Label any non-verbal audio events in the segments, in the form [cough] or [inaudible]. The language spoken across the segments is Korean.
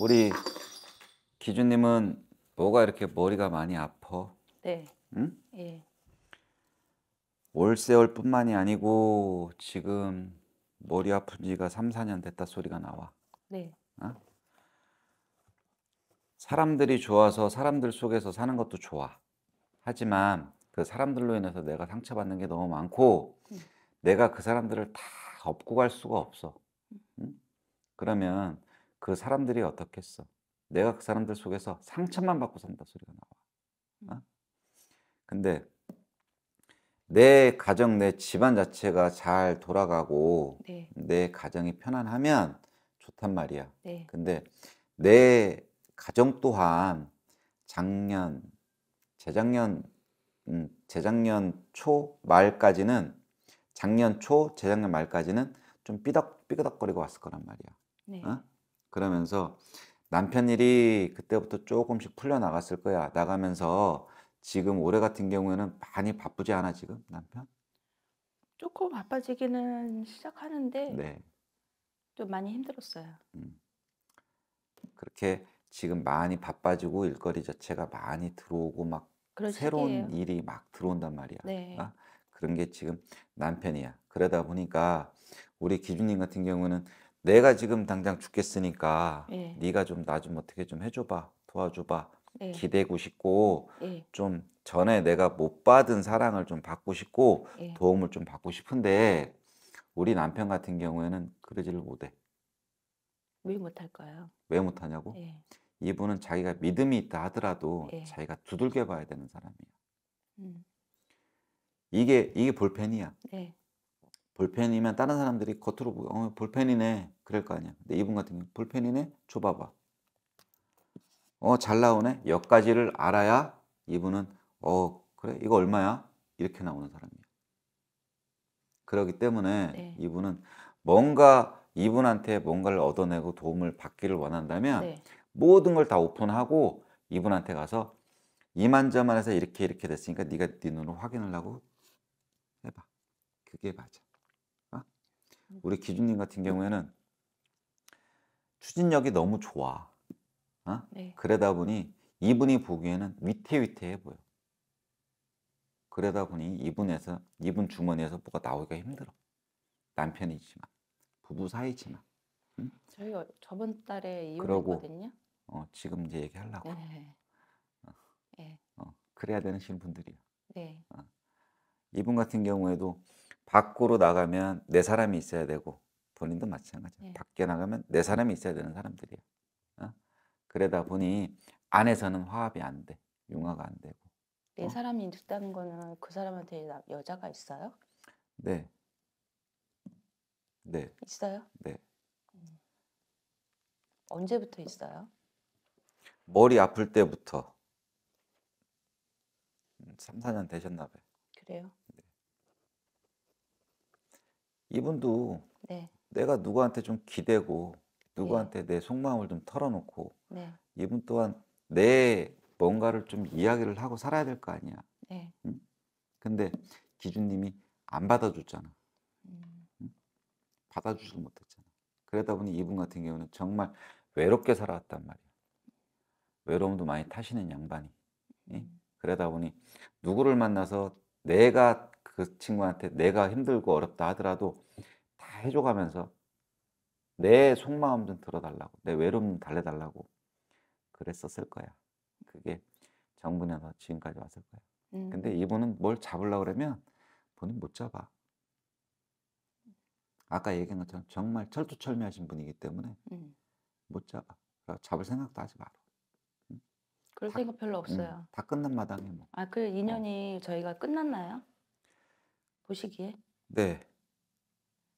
우리 기준님은 뭐가 이렇게 머리가 많이 아파? 네. 응? 예. 올세월뿐만이 아니고 지금 머리 아픈 지가 3, 4년 됐다 소리가 나와. 네. 어? 사람들이 좋아서 사람들 속에서 사는 것도 좋아. 하지만 그 사람들로 인해서 내가 상처받는 게 너무 많고 음. 내가 그 사람들을 다 업고 갈 수가 없어. 응? 그러면 그 사람들이 어떻겠어? 내가 그 사람들 속에서 상처만 받고 산다 소리가 나와. 음. 어? 근데 내 가정, 내 집안 자체가 잘 돌아가고 네. 내 가정이 편안하면 좋단 말이야. 네. 근데 내 가정 또한 작년, 재작년, 음, 재작년 초 말까지는 작년 초, 재작년 말까지는 좀 삐덕 삐덕거리고 왔을 거란 말이야. 네. 어? 그러면서 남편 일이 그때부터 조금씩 풀려나갔을 거야. 나가면서 지금 올해 같은 경우에는 많이 바쁘지 않아, 지금 남편? 조금 바빠지기는 시작하는데 네. 좀 많이 힘들었어요. 음. 그렇게 지금 많이 바빠지고 일거리 자체가 많이 들어오고 막 새로운 시기예요. 일이 막 들어온단 말이야. 네. 아, 그런 게 지금 남편이야. 그러다 보니까 우리 기준님 같은 경우는 내가 지금 당장 죽겠으니까 예. 네가 좀 나 좀 어떻게 좀 해줘봐 도와줘봐 예. 기대고 싶고 예. 좀 전에 내가 못 받은 사랑을 좀 받고 싶고 예. 도움을 좀 받고 싶은데 우리 남편 같은 경우에는 그러지를 못해. 왜 못할까요? 왜 못하냐고? 예. 이분은 자기가 믿음이 있다 하더라도 예. 자기가 두들겨 봐야 되는 사람이야. 음. 이게 이게 볼펜이야. 네. 볼펜이면 다른 사람들이 겉으로 보고 어, 볼펜이네 그럴 거 아니야. 근데 이분 같은 경우 볼펜이네 줘봐봐. 어잘 나오네. 여기까지를 알아야 이분은 어 그래 이거 얼마야 이렇게 나오는 사람이에요. 그러기 때문에 네. 이분은 뭔가 이분한테 뭔가를 얻어내고 도움을 받기를 원한다면 네. 모든 걸 다 오픈하고 이분한테 가서 이만저만해서 이렇게 이렇게 됐으니까 네가 네 눈으로 확인을 하고 해봐. 그게 맞아. 우리 기준님 같은 경우에는 추진력이 너무 좋아. 어? 네. 그러다 보니 이분이 보기에는 위태위태해 보여. 그러다 보니 이분에서 이분 주머니에서 뭐가 나오기가 힘들어. 남편이지만 부부 사이지만. 응? 저희 어, 저번 달에 이혼했거든요. 어, 지금 이제 얘기하려고. 네. 어, 네. 어, 그래야 되는 신분들이야. 네. 어. 이분 같은 경우에도 밖으로 나가면 내 사람이 있어야 되고 본인도 마찬가지. 예. 네. 밖에 나가면 내 사람이 있어야 되는 사람들이에 어? 그러다 보니 안에서는 화합이 안 돼, 융화가 안 되고. 내 어? 사람이 있다는 거는 그 사람한테 여자가 있어요? 네. 네. 있어요? 네. 음. 언제부터 있어요? 머리 아플 때부터 3, 음, 4년 되셨나 봐요. 그래요? 이분도 네. 내가 누구한테 좀 기대고 누구한테 네. 내 속마음을 좀 털어놓고 네. 이분 또한 내 뭔가를 좀 이야기를 하고 살아야 될 거 아니야. 네. 응? 근데 기준님이 안 받아줬잖아. 음. 응? 받아주지도 못했잖아. 그러다 보니 이분 같은 경우는 정말 외롭게 살아왔단 말이야. 외로움도 많이 타시는 양반이. 응? 음. 그러다 보니 누구를 만나서 내가 그 친구한테 내가 힘들고 어렵다 하더라도 다 해줘가면서 내 속마음 좀 들어달라고 내 외로움 달래달라고 그랬었을 거야. 그게 정부에서 지금까지 왔을 거야. 음. 근데 이분은 뭘 잡으려고 그러면 본인 못 잡아. 아까 얘기한 것처럼 정말 철두철미하신 분이기 때문에 음. 못 잡아. 그러니까 잡을 생각도 하지 마라. 응? 그럴 다, 생각 별로 없어요. 응, 다 끝난 마당에 뭐. 아 그 인연이 어. 저희가 끝났나요? 보시기에. 네.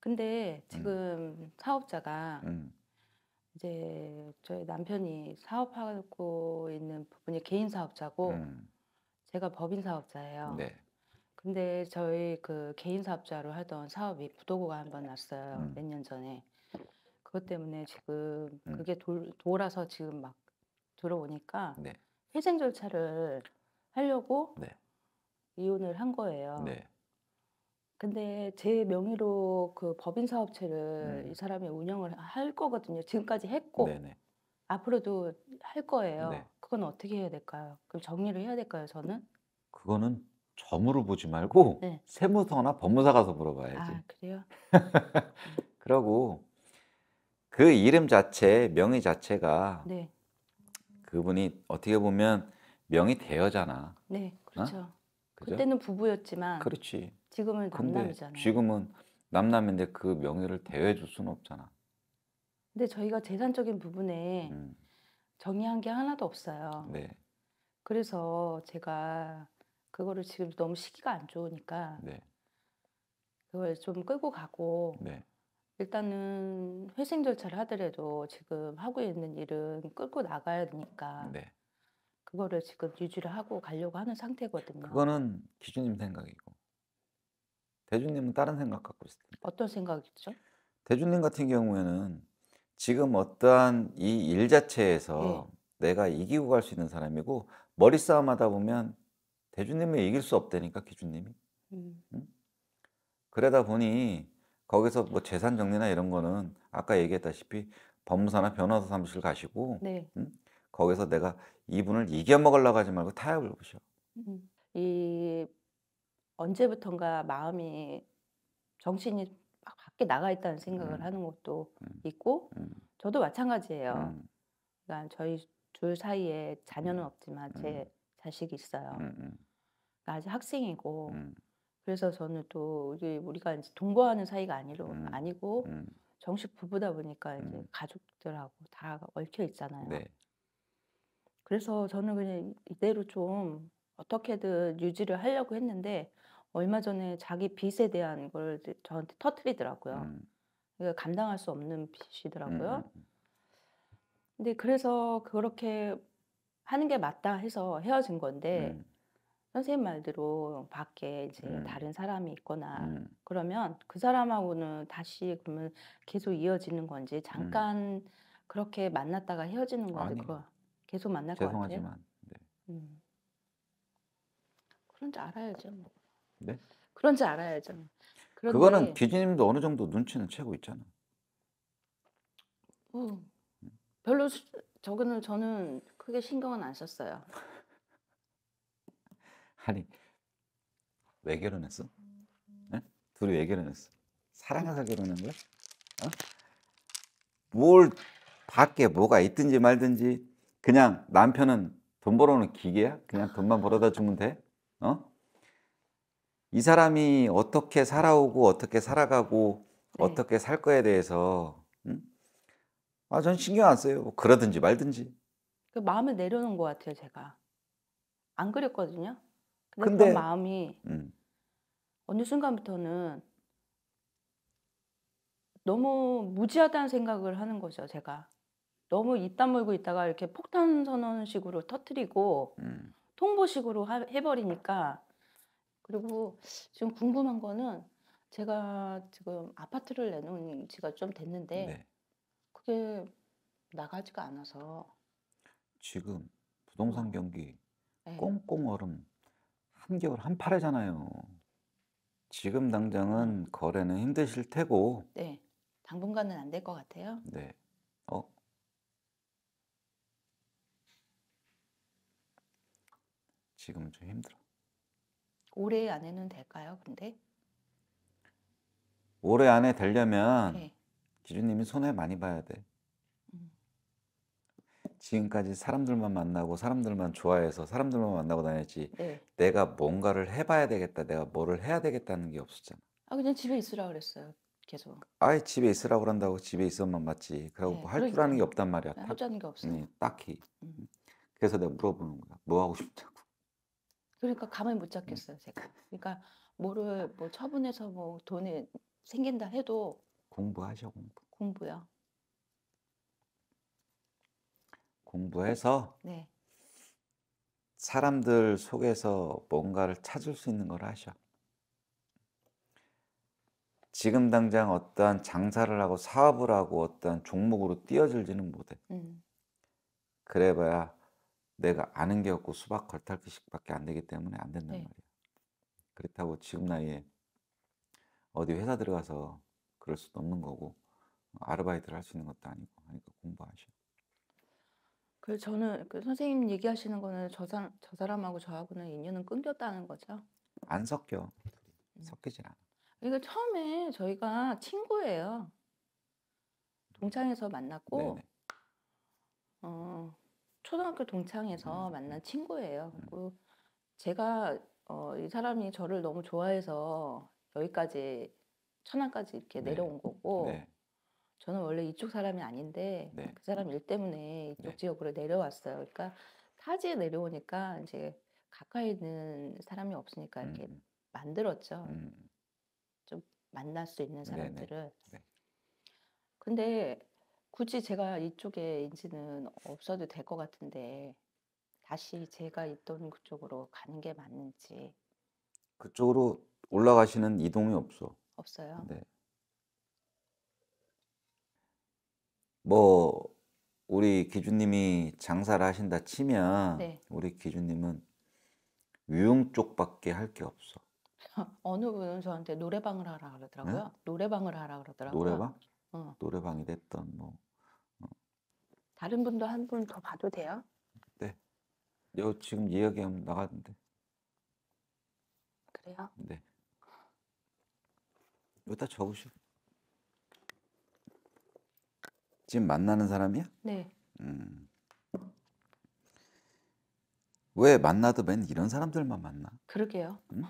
근데 음. 지금 사업자가 음. 이제 저희 남편이 사업하고 있는 부분이 개인 사업자고 음. 제가 법인 사업자예요. 네. 근데 저희 그 개인 사업자로 하던 사업이 부도고가 한번 났어요. 음. 몇년 전에. 그것 때문에 지금 음. 그게 돌, 돌아서 지금 막 들어오니까 네. 회생 절차를 하려고 네. 이혼을 한 거예요. 네. 근데 제 명의로 그 법인 사업체를 이 음. 사람이 운영을 할 거거든요. 지금까지 했고 네네. 앞으로도 할 거예요. 네. 그건 어떻게 해야 될까요? 그럼 정리를 해야 될까요, 저는? 그거는 점으로 보지 말고 네. 세무서나 법무사 가서 물어봐야지. 아, 그래요? [laughs] 그러고 그 이름 자체, 명의 자체가 네. 그분이 어떻게 보면 명의 대여잖아. 네, 어? 그렇죠. 어? 그때는 부부였지만 그렇지. 지금은 남남이잖아요. 지금은 남남인데 그 명예를 대여해 줄 수는 없잖아. 근데 저희가 재산적인 부분에 음. 정의한 게 하나도 없어요. 네. 그래서 제가 그거를 지금 너무 시기가 안 좋으니까 네. 그걸 좀 끌고 가고 네. 일단은 회생 절차를 하더라도 지금 하고 있는 일은 끌고 나가야 되니까 네. 그거를 지금 유지를 하고 가려고 하는 상태거든요. 그거는 기준님 생각이고 대준님은 다른 생각 갖고 있을 텐데. 어떤 생각이죠? 대준님 같은 경우에는 지금 어떠한 이 일 자체에서 네. 내가 이기고 갈 수 있는 사람이고 머리 싸움 하다 보면 대준님이 이길 수 없다니까 기준님이. 음. 응? 그러다 보니 거기서 뭐 재산 정리나 이런 거는 아까 얘기했다시피 법무사나 변호사 사무실 가시고 네. 응? 거기서 내가 이분을 이겨먹으려고 하지 말고 타협을 보셔. 음. 이 언제부턴가 마음이 정신이 막 밖에 나가 있다는 생각을 음. 하는 것도 음. 있고 음. 저도 마찬가지예요. 음. 그러니까 저희 둘 사이에 자녀는 음. 없지만 제 자식이 있어요. 아직 학생이고 그래서 저는 또 우리 우리가 이제 동거하는 사이가 아니로 아니고 정식 부부다 보니까 이제 가족들하고 다 얽혀 있잖아요. 네. 그래서 저는 그냥 이대로 좀 어떻게든 유지를 하려고 했는데 얼마 전에 자기 빚에 대한 걸 저한테 터트리더라고요. 음. 그니까 감당할 수 없는 빚이더라고요. 음, 음, 음. 근데 그래서 그렇게 하는 게 맞다 해서 헤어진 건데 음. 선생님 말대로 밖에 이제 음. 다른 사람이 있거나 음. 그러면 그 사람하고는 다시 그러면 계속 이어지는 건지 음. 잠깐 그렇게 만났다가 헤어지는 건지 아니, 그거 계속 만날 것 같아요. 죄송하지만. 네. 음. 그런지 알아야죠. 뭐. 네? 그런지 알아야죠. 뭐. 그런데... 그거는 기진님도 어느 정도 눈치는 채고 있잖아. 음, 별로 저거는 저는 크게 신경은 안 썼어요. [laughs] 아니 왜 결혼했어? 네? 둘이 왜 결혼했어? 사랑해서 결혼한 거야? 어? 뭘 밖에 뭐가 있든지 말든지 그냥 남편은 돈 벌어오는 기계야? 그냥 돈만 벌어다 주면 돼? 어? 이 사람이 어떻게 살아오고 어떻게 살아가고 네. 어떻게 살 거에 대해서 응? 아, 전 신경 안 써요. 뭐 그러든지 말든지. 그 마음을 내려놓은 것 같아요, 제가. 안 그랬거든요. 근데, 근데 그 마음이 음. 어느 순간부터는 너무 무지하다는 생각을 하는 거죠, 제가. 너무 입 다물고 있다가 이렇게 폭탄 선언식으로 터트리고 음. 통보식으로 하, 해버리니까 그리고 지금 궁금한 거는 제가 지금 아파트를 내놓은 지가 좀 됐는데 네. 그게 나가지가 않아서 지금 부동산 경기 네. 꽁꽁 얼음 한겨울 한파래잖아요. 지금 당장은 음. 거래는 힘드실 테고 네. 당분간은 안 될 것 같아요. 네. 지금은 좀 힘들어. 올해 안에는 될까요? 근데 올해 안에 되려면 네. 기준님이 손해 많이 봐야 돼. 음. 지금까지 사람들만 만나고 사람들만 좋아해서 사람들만 만나고 다녔지 네. 내가 뭔가를 해봐야 되겠다 내가 뭐를 해야 되겠다는 게 없었잖아 아 그냥 집에 있으라 그랬어요 계속 아예 집에 있으라 그런다고 집에 있어만 맞지 그러고 네, 뭐할줄 아는 게 없단 말이야 네, 할줄 아는 게 없어 네, 딱히 음. 그래서 내가 물어보는 거야 뭐 하고 싶다 그러니까 가만히 못 네. 잡겠어요, 제가. 그러니까 뭐를 뭐 처분해서 뭐 돈이 생긴다 해도 공부하셔 공부. 공부요. 공부해서 네. 사람들 속에서 뭔가를 찾을 수 있는 걸 하셔. 지금 당장 어떠한 장사를 하고 사업을 하고 어떠한 종목으로 뛰어들지는 못해. 음. 그래봐야 내가 아는 게 없고 수박 걸탈기식밖에 안 되기 때문에 안 된단 네. 말이야 그렇다고 지금 나이에 어디 회사 들어가서 그럴 수도 없는 거고 어, 아르바이트를 할 수 있는 것도 아니고 하니까 공부하셔. 그 저는 그 선생님 얘기하시는 거는 저, 사, 저 사람하고 저하고는 인연은 끊겼다는 거죠. 안 섞여. 음. 섞이질 않아. 그러니까 처음에 저희가 친구예요. 음. 동창에서 만났고 네네. 어, 초등학교 동창에서 음. 만난 친구예요. 네. 그리고 제가 어, 이 사람이 저를 너무 좋아해서 여기까지 천안까지 이렇게 네. 내려온 거고 네. 저는 원래 이쪽 사람이 아닌데 네. 그 사람 일 때문에 이쪽 네. 지역으로 내려왔어요. 그러니까 타지에 내려오니까 이제 가까이 있는 사람이 없으니까 이렇게 음. 만들었죠. 음. 좀 만날 수 있는 사람들을. 네. 근데 굳이 제가 이쪽에인지는 없어도 될 것 같은데 다시 제가 있던 그쪽으로 가는 게 맞는지 그쪽으로 올라가시는 이동이 없어. 없어요. 네. 뭐 우리 기준님이 장사를 하신다 치면 네. 우리 기준님은 유흥 쪽밖에 할 게 없어. [laughs] 어느 분은 저한테 노래방을 하라 그러더라고요. 네? 노래방을 하라 그러더라고요. 노래방? 어. 노래방이 됐던 뭐 다른 분도 한 분 더 봐도 돼요? 네. 여 지금 이야기하면 나가는데. 그래요? 네. 여기다 적으시 지금 만나는 사람이야? 네. 음. 왜 만나도 맨 이런 사람들만 만나? 그러게요. 음?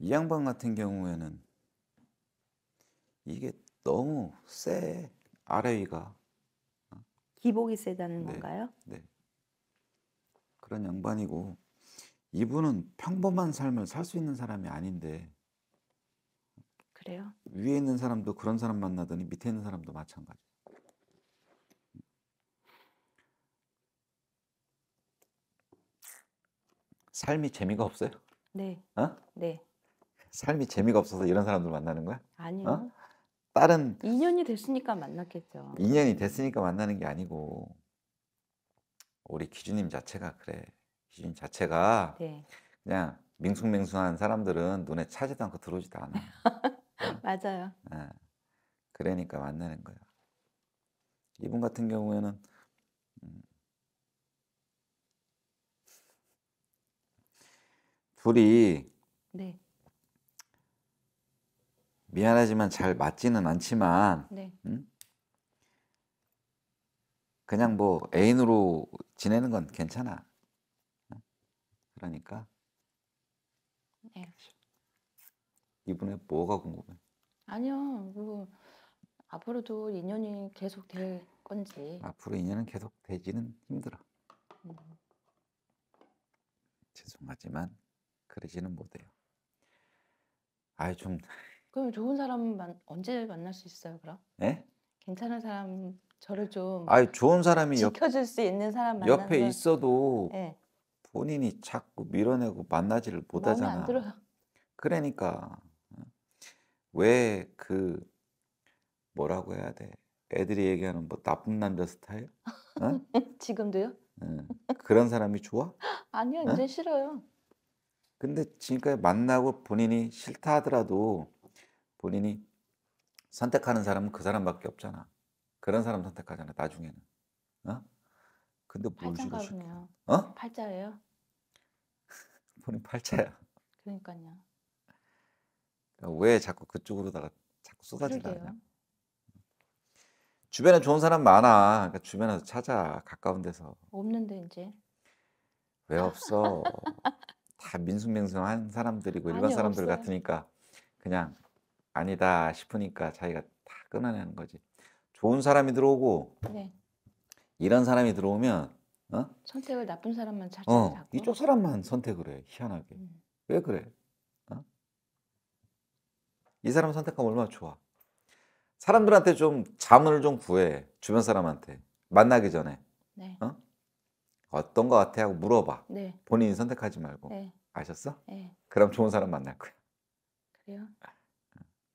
이 양반 같은 경우에는 이게 너무 세 아래 위가 기복이 세다는 네, 건가요? 네 그런 양반이고 이분은 평범한 삶을 살 수 있는 사람이 아닌데 그래요? 위에 있는 사람도 그런 사람 만나더니 밑에 있는 사람도 마찬가지. 삶이 재미가 없어요? 네. 어? 네. 삶이 재미가 없어서 이런 사람들 만나는 거야? 아니요. 어? 다른 2년이 됐으니까 만났겠죠. 인연이 됐으니까 만나는 게 아니고 우리 기준님 자체가 그래. 기준 자체가 네. 그냥 맹숭맹숭한 사람들은 눈에 차지도 않고 들어오지도 않아. [laughs] 맞아요. 네. 그러니까 만나는 거야. 이분 같은 경우에는 음, 둘이 네. 미안하지만 잘 맞지는 않지만 네. 음? 그냥 뭐 애인으로 지내는 건 괜찮아. 음? 그러니까 네. 이분에 뭐가 궁금해? 아니요, 뭐 앞으로도 인연이 계속 될 건지. 앞으로 인연은 계속 되지는 힘들어. 음. 죄송하지만 그러지는 못해요. 아이 좀 그럼 좋은 사람 만, 언제 만날 수 있어요, 그럼? 네? 괜찮은 사람 저를 좀아 좋은 사람이 지켜줄 수 있는 사람 만나 옆에 있어도 네. 본인이 자꾸 밀어내고 만나지를 못하잖아. 그러니까 왜 그 뭐라고 해야 돼? 애들이 얘기하는 뭐 나쁜 남자 스타일? 어? [laughs] 지금도요? 응. 그런 사람이 좋아? 아니요, 이제 싫어요. 근데 지금까지 만나고 본인이 싫다 하더라도 본인이 선택하는 사람은 그 사람밖에 없잖아. 그런 사람 선택하잖아. 나중에는. 어? 근데 뭘 주고 싶 어? 팔자예요? [laughs] 본인 팔자야. 그러니까요. 그러니까 왜 자꾸 그쪽으로다가 자꾸 쏟아지나 그 주변에 좋은 사람 많아. 그러니까 주변에서 찾아 가까운 데서. 없는데 이제. 왜 없어? [laughs] 다 민숭민숭한 사람들이고 일반 아니, 사람들 없어요. 같으니까 그냥 아니다 싶으니까 자기가 다 끊어내는 거지. 좋은 사람이 들어오고 네. 이런 사람이 들어오면 어? 선택을 나쁜 사람만 찾고 어, 이쪽 사람만 선택을 해 희한하게 음. 왜 그래? 어? 이 사람 선택하면 얼마나 좋아. 사람들한테 좀 자문을 좀 구해 주변 사람한테 만나기 전에 네. 어? 어떤 거 같아 하고 물어봐. 네. 본인이 선택하지 말고 네. 아셨어? 네. 그럼 좋은 사람 만날 거야. 그래요?